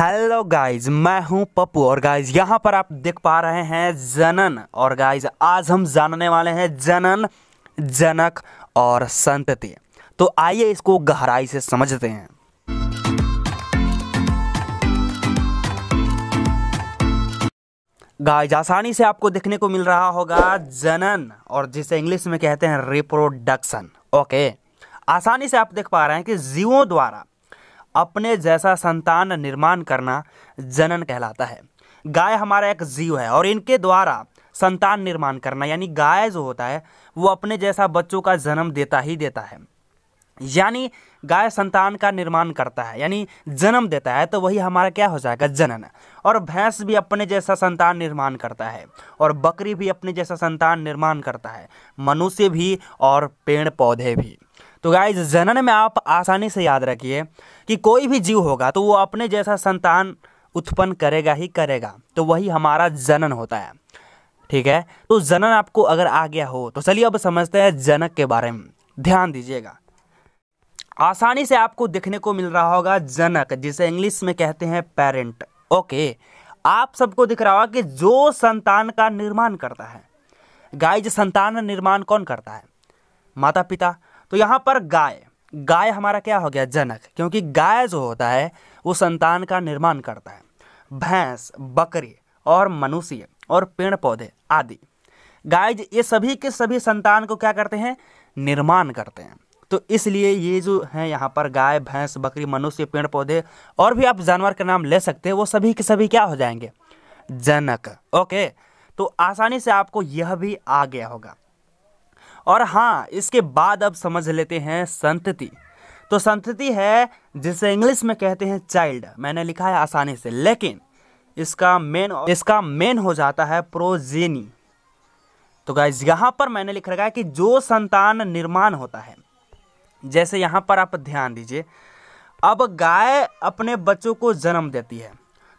hello guys मैं हूं पप्पू और गाइज यहां पर आप देख पा रहे हैं जनन और गाइज आज हम जानने वाले हैं जनन जनक और संतति तो आइए इसको गहराई से समझते हैं गाइज आसानी से आपको देखने को मिल रहा होगा जनन और जिसे इंग्लिश में कहते हैं रिप्रोडक्शन ओके आसानी से आप देख पा रहे हैं कि जीवों द्वारा अपने जैसा संतान निर्माण करना जनन कहलाता है गाय हमारा एक जीव है और इनके द्वारा संतान निर्माण करना यानी गाय जो होता है वो अपने जैसा बच्चों का जन्म देता ही देता है यानी गाय संतान का निर्माण करता है यानी जन्म देता है तो वही हमारा क्या हो जाएगा जनन और भैंस भी अपने जैसा संतान निर्माण करता है और बकरी भी अपने जैसा संतान निर्माण करता है मनुष्य भी और पेड़ पौधे भी तो गाइज जनन में आप आसानी से याद रखिए कि कोई भी जीव होगा तो वो अपने जैसा संतान उत्पन्न करेगा ही करेगा तो वही हमारा जनन होता है ठीक है तो जनन आपको अगर आ गया हो तो चलिए अब समझते हैं जनक के बारे में ध्यान दीजिएगा आसानी से आपको देखने को मिल रहा होगा जनक जिसे इंग्लिश में कहते हैं पेरेंट ओके आप सबको दिख रहा होगा कि जो संतान का निर्माण करता है गाइज संतान निर्माण कौन करता है माता पिता तो यहाँ पर गाय गाय हमारा क्या हो गया जनक क्योंकि गाय जो होता है वो संतान का निर्माण करता है भैंस बकरी और मनुष्य और पेड़ पौधे आदि गाय ये सभी के सभी संतान को क्या करते हैं निर्माण करते हैं तो इसलिए ये जो है यहाँ पर गाय भैंस बकरी मनुष्य पेड़ पौधे और भी आप जानवर का नाम ले सकते हैं वो सभी के सभी क्या हो जाएंगे जनक ओके तो आसानी से आपको यह भी आ गया होगा और हाँ इसके बाद अब समझ लेते हैं संतति तो संतति है जिसे इंग्लिश में कहते हैं चाइल्ड मैंने लिखा है आसानी से लेकिन इसका मेन इसका मेन हो जाता है प्रोजेनी तो गाइज यहाँ पर मैंने लिख रखा है कि जो संतान निर्माण होता है जैसे यहाँ पर आप ध्यान दीजिए अब गाय अपने बच्चों को जन्म देती है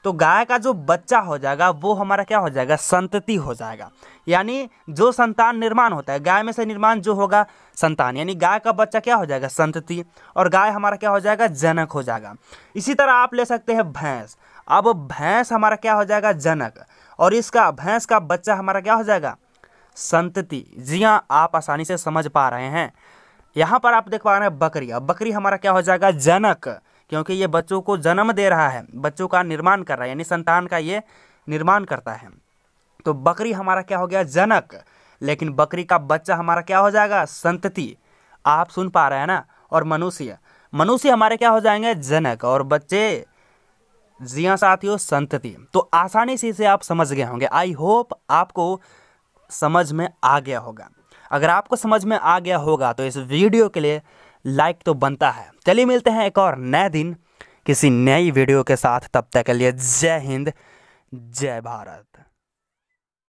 तो गाय का जो बच्चा हो जाएगा वो हमारा क्या हो जाएगा संतति हो जाएगा यानी जो संतान निर्माण होता है गाय में से निर्माण जो होगा संतान यानी गाय का बच्चा क्या हो जाएगा संतति और गाय हमारा क्या हो जाएगा जनक हो जाएगा इसी तरह आप ले सकते हैं भैंस अब भैंस हमारा क्या हो जाएगा जनक और इसका भैंस का बच्चा हमारा क्या हो जाएगा संतति जी हाँ आप आसानी से समझ पा रहे हैं यहाँ पर आप देख पा रहे हैं बकरी बकरी हमारा क्या हो जाएगा जनक क्योंकि ये बच्चों को जन्म दे रहा है बच्चों का निर्माण कर रहा है यानी संतान का ये निर्माण करता है तो बकरी हमारा क्या हो गया जनक लेकिन बकरी का बच्चा हमारा क्या हो जाएगा संतति आप सुन पा रहे हैं ना और मनुष्य मनुष्य हमारे क्या हो जाएंगे जनक और बच्चे जिया साथियों संतति तो आसानी से इसे आप समझ गए होंगे आई होप आपको समझ में आ गया होगा अगर आपको समझ में आ गया होगा तो इस वीडियो के लिए लाइक तो बनता है चलिए मिलते हैं एक और नए दिन किसी नई वीडियो के साथ तब तक के लिए जय हिंद जय भारत